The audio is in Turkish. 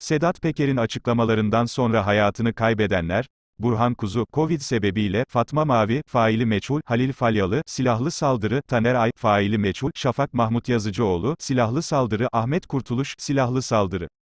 Sedat Peker'in açıklamalarından sonra hayatını kaybedenler, Burhan Kuzu, Covid sebebiyle, Fatma Mavi, faili meçhul, Halil Falyalı, silahlı saldırı, Taner Ay, faili meçhul, Şafak Mahmut Yazıcıoğlu, silahlı saldırı, Ahmet Kurtuluş, silahlı saldırı.